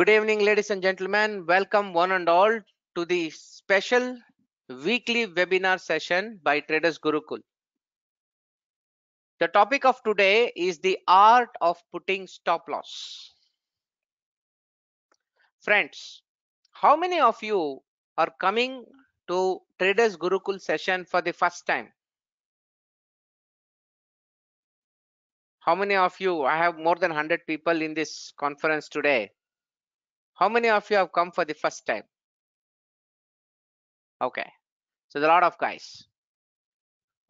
Good evening, ladies and gentlemen. Welcome one and all to the special weekly webinar session by Traders Gurukul. The topic of today is the art of putting stop loss. Friends, how many of you are coming to Traders Gurukul session for the first time? How many of you? I have more than 100 people in this conference today how many of you have come for the first time? Okay, so are a lot of guys.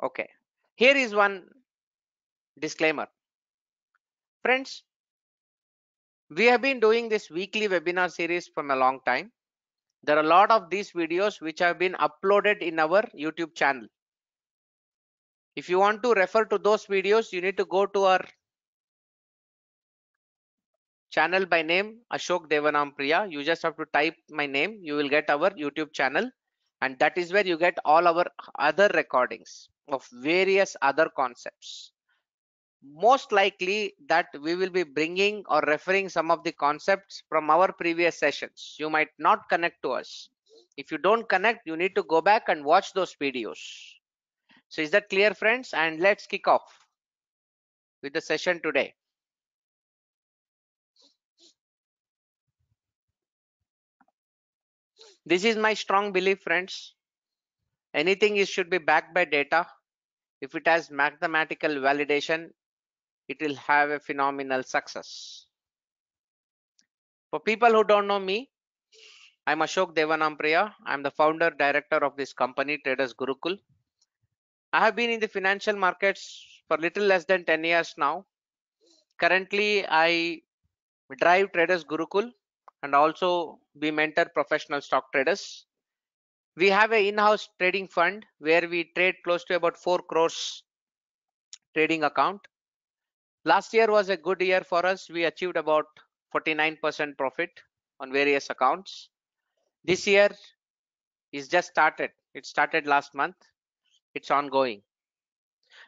Okay, here is one disclaimer. Friends, we have been doing this weekly webinar series from a long time. There are a lot of these videos which have been uploaded in our YouTube channel. If you want to refer to those videos, you need to go to our channel by name Ashok Devanam Priya. You just have to type my name. You will get our YouTube channel and that is where you get all our other recordings of various other concepts. Most likely that we will be bringing or referring some of the concepts from our previous sessions. You might not connect to us. If you don't connect, you need to go back and watch those videos. So is that clear friends? And let's kick off with the session today. This is my strong belief, friends. Anything is should be backed by data. If it has mathematical validation, it will have a phenomenal success. For people who don't know me, I'm Ashok Devanampriya. I'm the founder director of this company, Traders Gurukul. I have been in the financial markets for little less than 10 years now. Currently, I drive Traders Gurukul and also we mentor professional stock traders. We have an in-house trading fund where we trade close to about 4 crores trading account. Last year was a good year for us. We achieved about 49% profit on various accounts. This year is just started. It started last month. It's ongoing.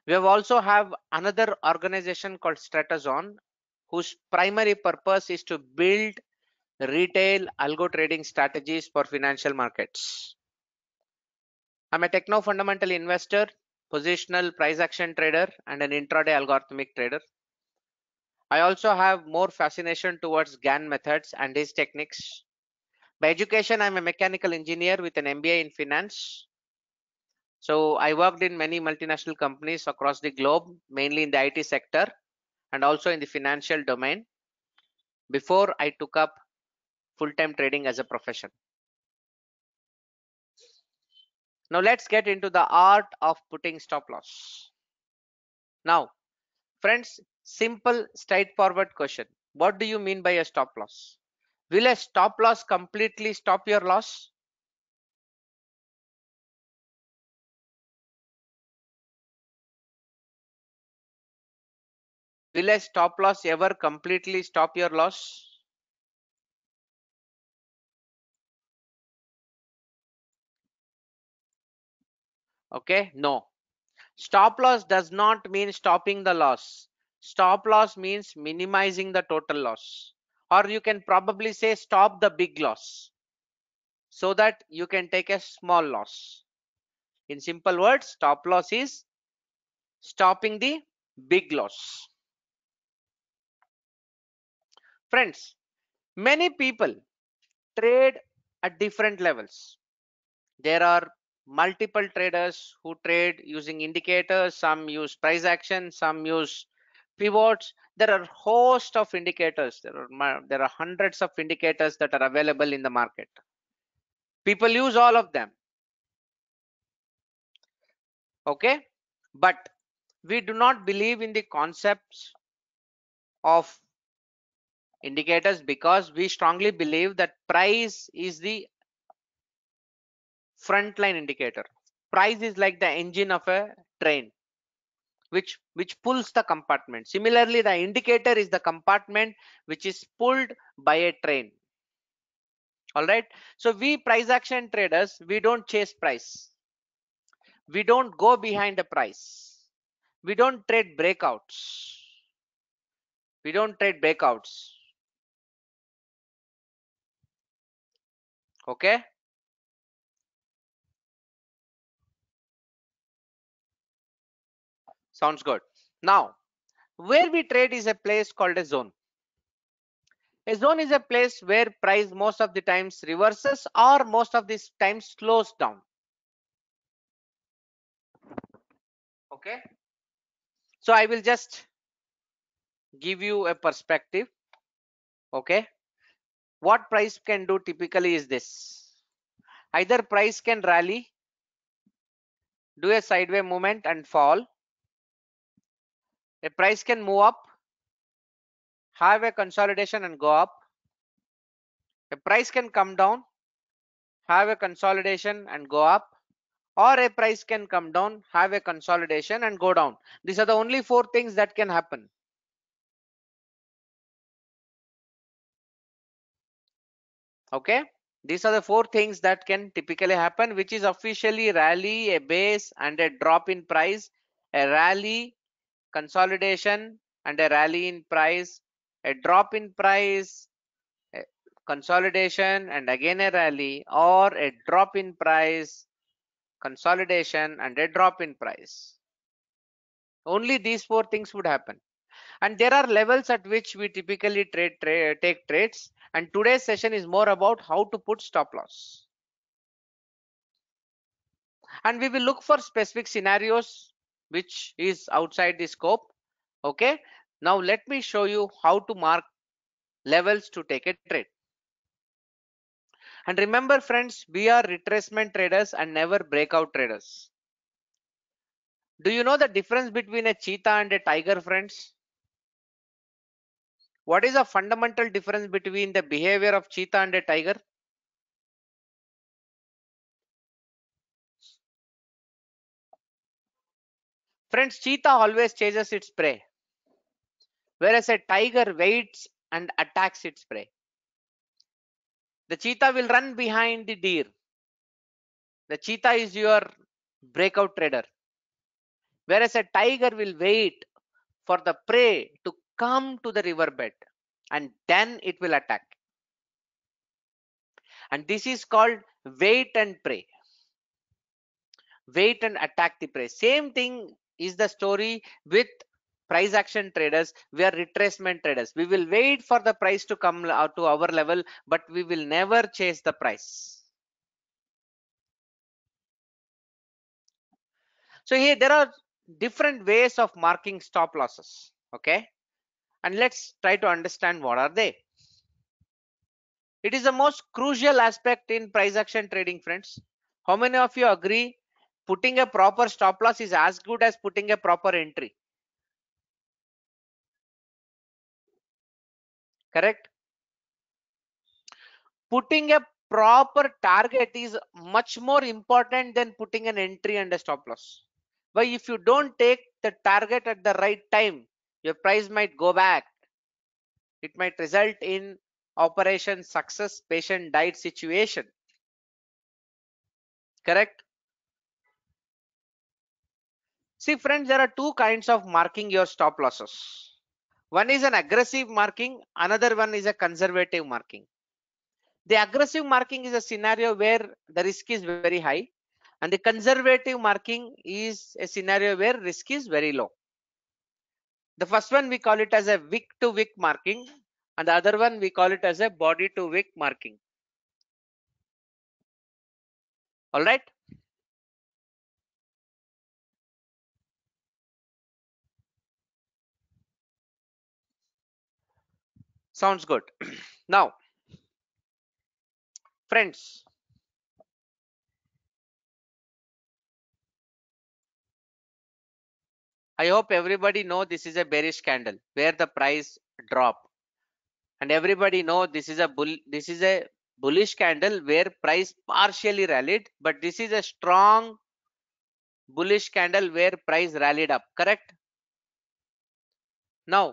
We have also have another organization called Stratazon whose primary purpose is to build Retail Algo Trading Strategies for Financial Markets. I'm a techno fundamental investor, positional price action trader, and an intraday algorithmic trader. I also have more fascination towards GAN methods and his techniques. By education, I'm a mechanical engineer with an MBA in finance. So I worked in many multinational companies across the globe, mainly in the IT sector and also in the financial domain before I took up full-time trading as a profession. Now let's get into the art of putting stop loss. Now, friends, simple, straightforward question. What do you mean by a stop loss? Will a stop loss completely stop your loss? Will a stop loss ever completely stop your loss? okay no stop loss does not mean stopping the loss stop loss means minimizing the total loss or you can probably say stop the big loss so that you can take a small loss in simple words stop loss is stopping the big loss friends many people trade at different levels there are multiple traders who trade using indicators some use price action some use pivots there are host of indicators there are there are hundreds of indicators that are available in the market people use all of them okay but we do not believe in the concepts of indicators because we strongly believe that price is the frontline indicator price is like the engine of a train which which pulls the compartment similarly the indicator is the compartment which is pulled by a train all right so we price action traders we don't chase price we don't go behind the price we don't trade breakouts we don't trade breakouts okay sounds good now where we trade is a place called a zone a zone is a place where price most of the times reverses or most of this times slows down okay so i will just give you a perspective okay what price can do typically is this either price can rally do a sideway movement and fall a price can move up have a consolidation and go up a price can come down have a consolidation and go up or a price can come down have a consolidation and go down these are the only four things that can happen okay these are the four things that can typically happen which is officially rally a base and a drop in price a rally consolidation and a rally in price a drop in price consolidation and again a rally or a drop in price consolidation and a drop in price only these four things would happen and there are levels at which we typically trade, trade take trades and today's session is more about how to put stop loss and we will look for specific scenarios which is outside the scope okay now let me show you how to mark levels to take a trade and remember friends we are retracement traders and never breakout traders do you know the difference between a cheetah and a tiger friends what is the fundamental difference between the behavior of cheetah and a tiger Friends, cheetah always chases its prey, whereas a tiger waits and attacks its prey. The cheetah will run behind the deer. The cheetah is your breakout trader, whereas a tiger will wait for the prey to come to the riverbed and then it will attack. And this is called wait and pray. Wait and attack the prey. Same thing is the story with price action traders we are retracement traders we will wait for the price to come to our level but we will never chase the price so here there are different ways of marking stop losses okay and let's try to understand what are they it is the most crucial aspect in price action trading friends how many of you agree putting a proper stop loss is as good as putting a proper entry correct putting a proper target is much more important than putting an entry and a stop loss but if you don't take the target at the right time your price might go back it might result in operation success patient died situation correct See friends, there are two kinds of marking your stop losses. One is an aggressive marking, another one is a conservative marking. The aggressive marking is a scenario where the risk is very high and the conservative marking is a scenario where risk is very low. The first one we call it as a wick to wick marking and the other one we call it as a body to wick marking. All right. sounds good now friends i hope everybody know this is a bearish candle where the price drop and everybody know this is a bull this is a bullish candle where price partially rallied but this is a strong bullish candle where price rallied up correct now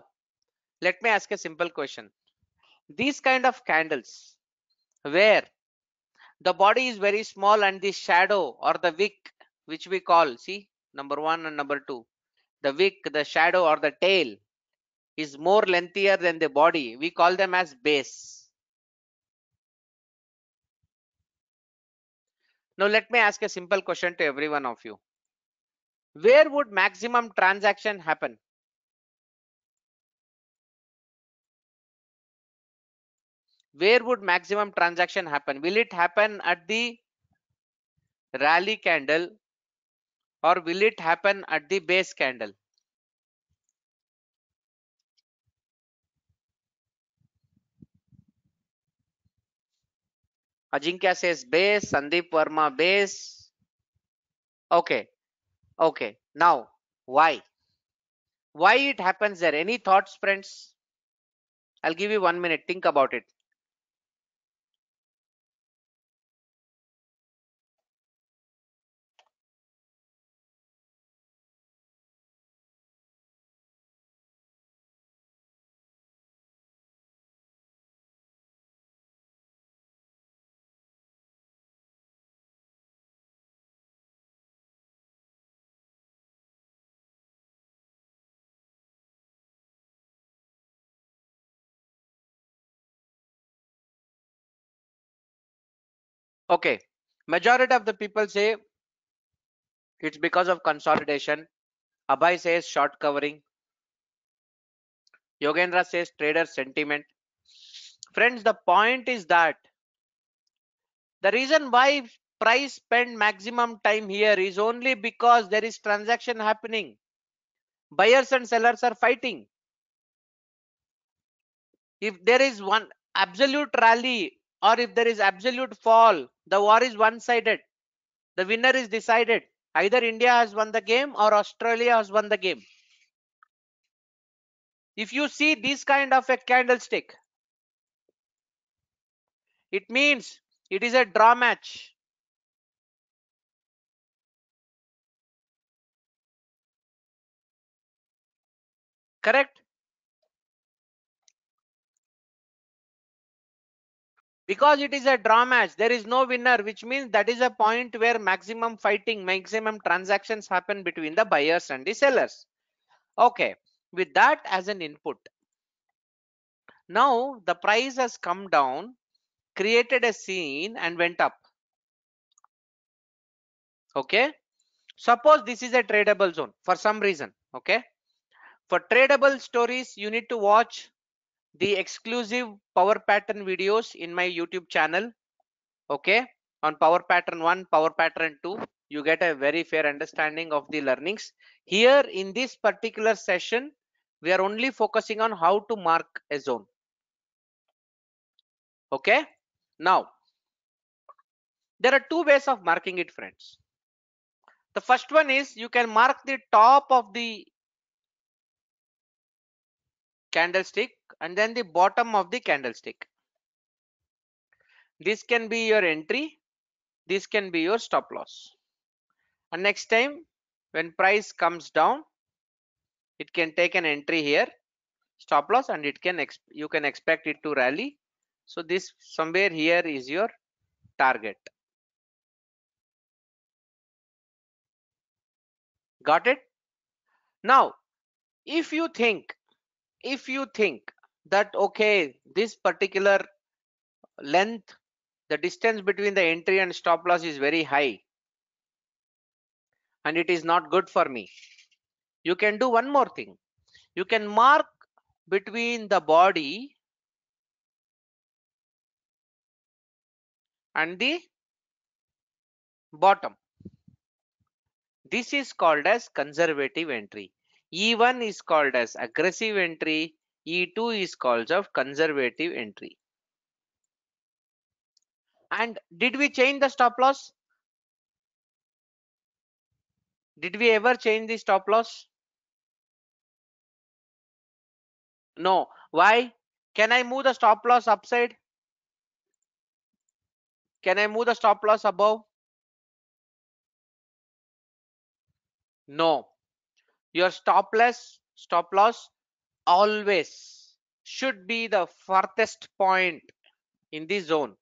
let me ask a simple question these kind of candles where the body is very small and the shadow or the wick which we call see number one and number two the wick the shadow or the tail is more lengthier than the body we call them as base now let me ask a simple question to every one of you where would maximum transaction happen where would maximum transaction happen will it happen at the rally candle or will it happen at the base candle Ajinkya says base, Sandeep Verma base. Okay. Okay. Now, why? Why it happens there? Any thoughts, friends? I'll give you one minute. Think about it. okay majority of the people say it's because of consolidation abhay says short covering yogendra says trader sentiment friends the point is that the reason why price spend maximum time here is only because there is transaction happening buyers and sellers are fighting if there is one absolute rally or if there is absolute fall the war is one-sided the winner is decided either india has won the game or australia has won the game if you see this kind of a candlestick it means it is a draw match correct because it is a draw match there is no winner which means that is a point where maximum fighting maximum transactions happen between the buyers and the sellers okay with that as an input now the price has come down created a scene and went up okay suppose this is a tradable zone for some reason okay for tradable stories you need to watch the exclusive power pattern videos in my youtube channel okay on power pattern 1 power pattern 2 you get a very fair understanding of the learnings here in this particular session we are only focusing on how to mark a zone okay now there are two ways of marking it friends the first one is you can mark the top of the candlestick and then the bottom of the candlestick this can be your entry this can be your stop loss and next time when price comes down it can take an entry here stop loss and it can you can expect it to rally so this somewhere here is your target got it now if you think if you think that okay this particular length the distance between the entry and stop loss is very high and it is not good for me you can do one more thing you can mark between the body and the bottom this is called as conservative entry E1 is called as aggressive entry. E2 is called of conservative entry. And did we change the stop loss? Did we ever change the stop loss? No. Why? Can I move the stop loss upside? Can I move the stop loss above? No your stop loss stop loss always should be the farthest point in the zone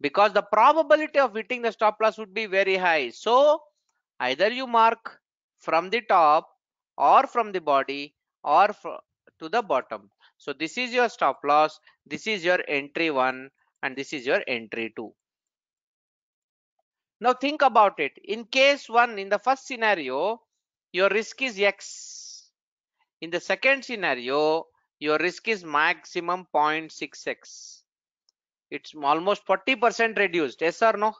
because the probability of hitting the stop loss would be very high so either you mark from the top or from the body or to the bottom so this is your stop loss this is your entry one and this is your entry two now think about it in case one in the first scenario your risk is x in the second scenario your risk is maximum 0.6x it's almost 40 percent reduced yes or no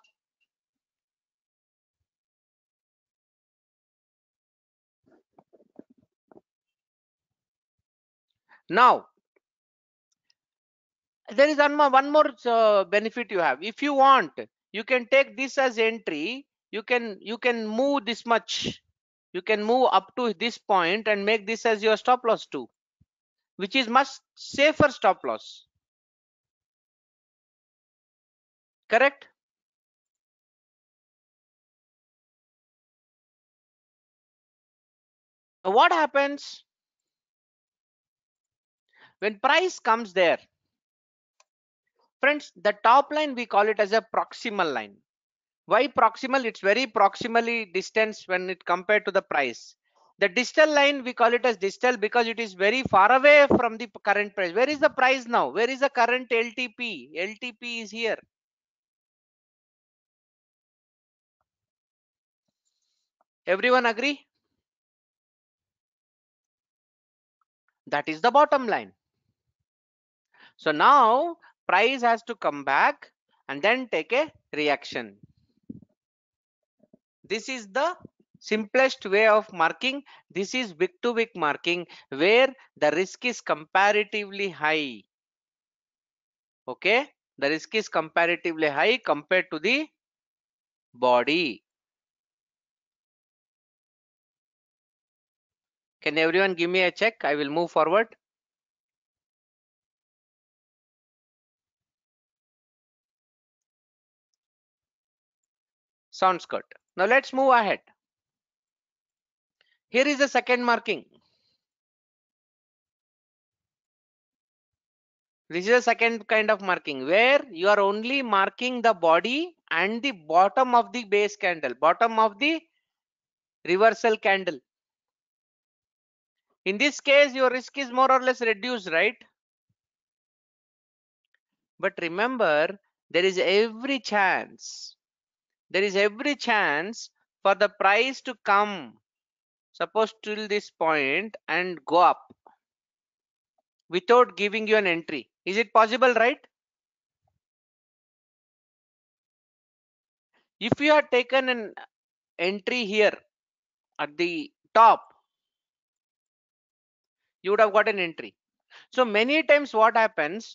now there is one more, one more uh, benefit you have if you want you can take this as entry you can you can move this much you can move up to this point and make this as your stop loss too which is much safer stop loss correct what happens when price comes there friends the top line we call it as a proximal line why proximal? It's very proximally distance when it compared to the price. The distal line, we call it as distal because it is very far away from the current price. Where is the price now? Where is the current LTP? LTP is here. Everyone agree? That is the bottom line. So now price has to come back and then take a reaction this is the simplest way of marking this is week to week marking where the risk is comparatively high okay the risk is comparatively high compared to the body can everyone give me a check i will move forward sounds good now let's move ahead. Here is the second marking. This is the second kind of marking where you are only marking the body and the bottom of the base candle, bottom of the reversal candle. In this case, your risk is more or less reduced, right? But remember, there is every chance there is every chance for the price to come suppose till this point and go up without giving you an entry is it possible right if you are taken an entry here at the top you would have got an entry so many times what happens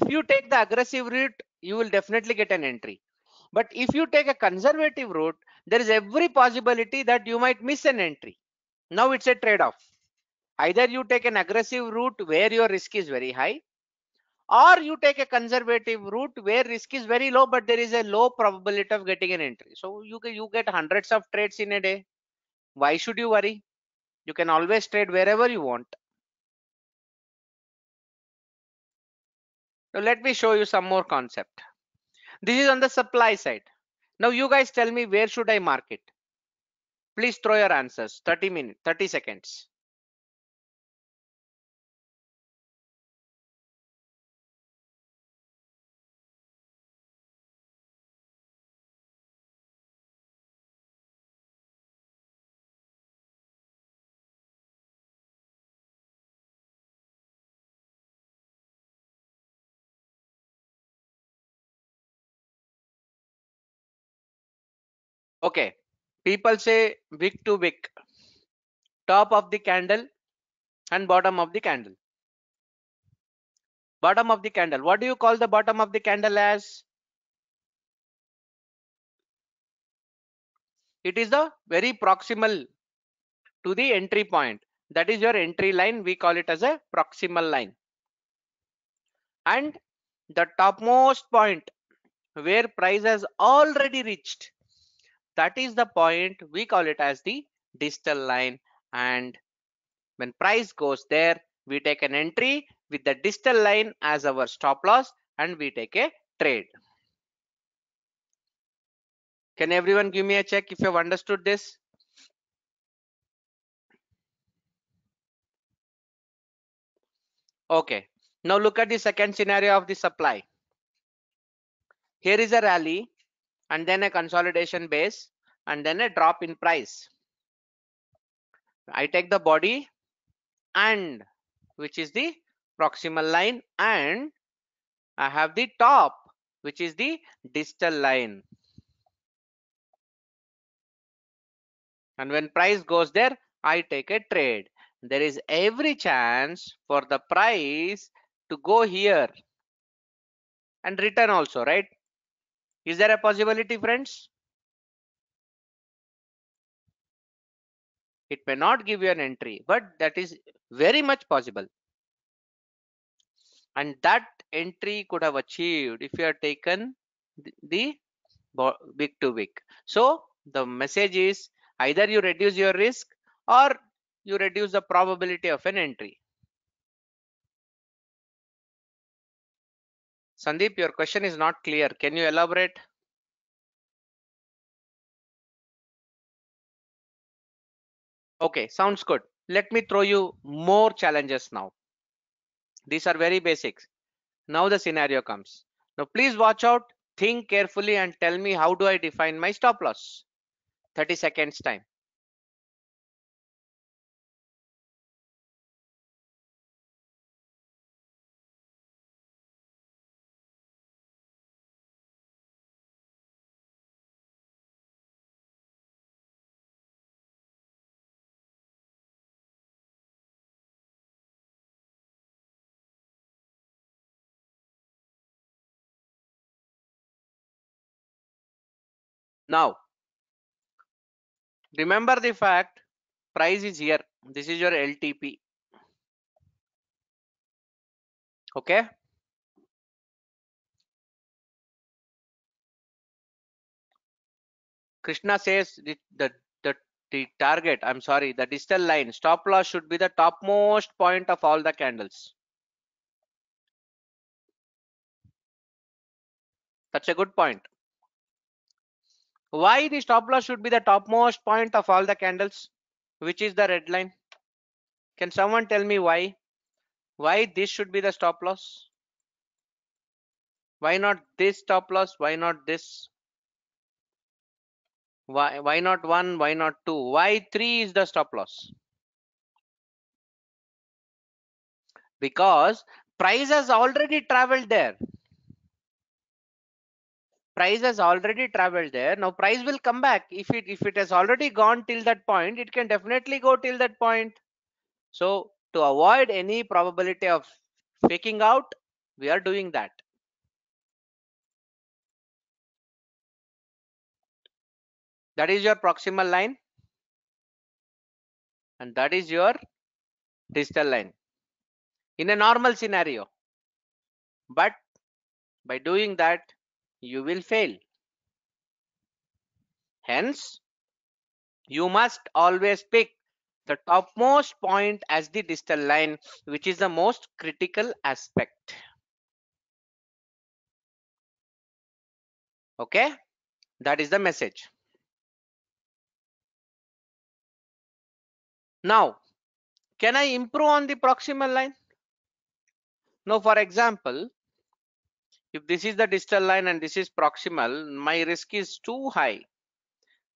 if you take the aggressive route you will definitely get an entry but if you take a conservative route, there is every possibility that you might miss an entry. Now it's a trade-off. Either you take an aggressive route where your risk is very high, or you take a conservative route where risk is very low, but there is a low probability of getting an entry. So you, you get hundreds of trades in a day. Why should you worry? You can always trade wherever you want. Now let me show you some more concept. This is on the supply side. Now you guys tell me where should I mark it? Please throw your answers. 30 minutes, 30 seconds. okay people say wick to wick top of the candle and bottom of the candle bottom of the candle what do you call the bottom of the candle as it is the very proximal to the entry point that is your entry line we call it as a proximal line and the topmost point where price has already reached that is the point. We call it as the digital line. And when price goes there, we take an entry with the digital line as our stop loss and we take a trade. Can everyone give me a check if you've understood this? Okay, now look at the second scenario of the supply. Here is a rally and then a consolidation base and then a drop in price i take the body and which is the proximal line and i have the top which is the distal line and when price goes there i take a trade there is every chance for the price to go here and return also right is there a possibility, friends? It may not give you an entry, but that is very much possible. And that entry could have achieved if you had taken the week to week. So the message is either you reduce your risk or you reduce the probability of an entry. Sandeep, your question is not clear. Can you elaborate? Okay, sounds good. Let me throw you more challenges now. These are very basics. Now the scenario comes. Now please watch out, think carefully and tell me how do I define my stop loss? 30 seconds time. now remember the fact price is here this is your ltp okay krishna says the, the the the target i'm sorry the distal line stop loss should be the topmost point of all the candles that's a good point why the stop loss should be the topmost point of all the candles which is the red line can someone tell me why why this should be the stop loss why not this stop loss why not this why why not one why not two why three is the stop loss because price has already traveled there price has already traveled there now price will come back if it if it has already gone till that point it can definitely go till that point so to avoid any probability of faking out we are doing that that is your proximal line and that is your distal line in a normal scenario but by doing that you will fail. Hence, you must always pick the topmost point as the distal line, which is the most critical aspect. Okay, that is the message. Now, can I improve on the proximal line? Now, for example, if this is the distal line and this is proximal my risk is too high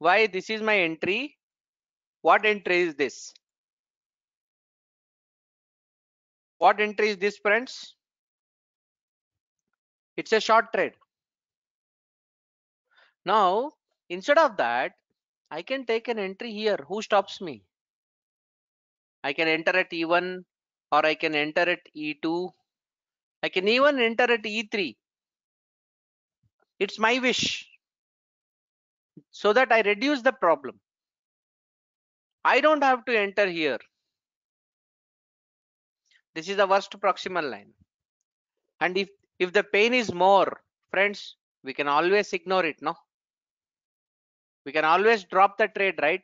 why this is my entry what entry is this what entry is this friends it's a short trade now instead of that i can take an entry here who stops me i can enter at e1 or i can enter at e2 i can even enter at e3 it's my wish so that I reduce the problem. I don't have to enter here. This is the worst proximal line. And if, if the pain is more, friends, we can always ignore it, no? We can always drop the trade, right?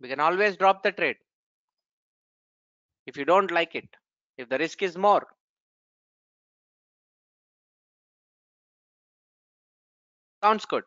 We can always drop the trade if you don't like it, if the risk is more. Sounds good.